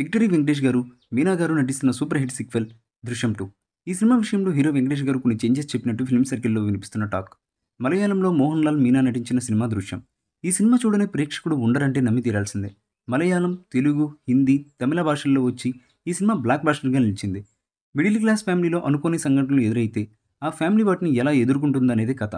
victory Venkatesh గారు మీనా గారు నటిస్తున్న super hit sequel Drishyam two ఈ సినిమా విషయంలో హీరో వెంకటేష్ గారు కొన్ని చేంజెస్ చెప్పినట్టు ఫిల్మ్ సర్కిల్లో వినిపిస్తున్న టాక్ మలయాళంలో మోహన్ లాల్ మీనా నటించిన సినిమా దృశ్యం ఈ సినిమా చూడని ప్రేక్షకుడు ఉండరంటే నమ్మి తీరాల్సిందే మలయాళం తెలుగు హిందీ తమిళ భాషల్లో వచ్చి ఈ సినిమా బ్లాక్ భాషలుగా నిలిచింది మిడిల్ క్లాస్ ఫ్యామిలీలో అనుకోని సంఘటనలు ఎదురైతే ఆ ఫ్యామిలీ వాటిని ఎలా ఎదుర్కొంటుందనేది కథ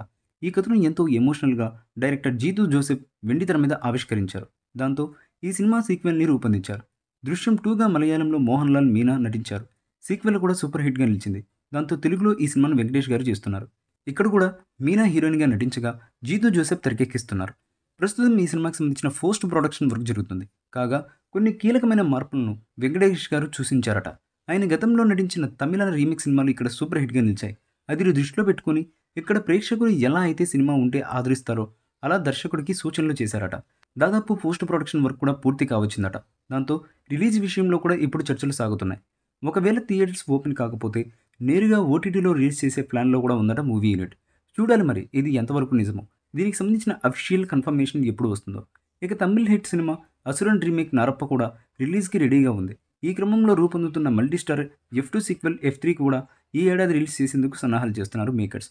ఈ కథను ఎంతో ఎమోషనల్గా డైరెక్టర్ జీతు జోసెఫ్ వెండితెర మీద ఆవిష్కరించారు దాంతో ఈ సినిమా సీక్వెల్ని రూపొందించారు దృశ్యం టూగా మలయాళంలో మోహన్ లాల్ మీనా నటించారు సీక్వెల్ కూడా సూపర్ హిట్గా నిలిచింది దాంతో తెలుగులో ఈ సినిమాను వెంకటేష్ గారు చేస్తున్నారు ఇక్కడ కూడా మీనా హీరోయిన్గా నటించగా జీతు జోసెఫ్ తెరకెక్కిస్తున్నారు ప్రస్తుతం ఈ సినిమాకి సంబంధించిన పోస్ట్ ప్రొడక్షన్ వర్క్ జరుగుతుంది కాగా కొన్ని కీలకమైన మార్పులను వెంకటేష్ గారు సూచించారట ఆయన గతంలో నటించిన తమిళ రీమిక్ సినిమాలు ఇక్కడ సూపర్ హిట్గా నిలిచాయి అది దృష్టిలో పెట్టుకుని ఇక్కడ ప్రేక్షకులు ఎలా అయితే సినిమా ఉంటే ఆదరిస్తారో అలా దర్శకుడికి సూచనలు చేశారట దాదాపు పోస్ట్ ప్రొడక్షన్ వర్క్ కూడా పూర్తి కావచ్చిందట దాంతో రిలీజ్ విషయంలో కూడా ఇప్పుడు చర్చలు సాగుతున్నాయి ఒకవేళ థియేటర్స్ ఓపెన్ కాకపోతే నేరుగా ఓటీటీలో రిలీజ్ చేసే ప్లాన్లో కూడా ఉందట మూవీ యూనిట్ చూడాలి మరి ఇది ఎంతవరకు నిజమో దీనికి సంబంధించిన అఫిషియల్ కన్ఫర్మేషన్ ఎప్పుడు వస్తుందో ఇక తమిళ్ హిట్ సినిమా అసురన్ రీమేక్ నారప్ప కూడా రిలీజ్కి రెడీగా ఉంది ఈ క్రమంలో రూపొందుతున్న multistar F two sequel F three కూడా ఈ ఏడాది రిలీజ్ చేసేందుకు సన్నాహాలు చేస్తున్నారు మేకర్స్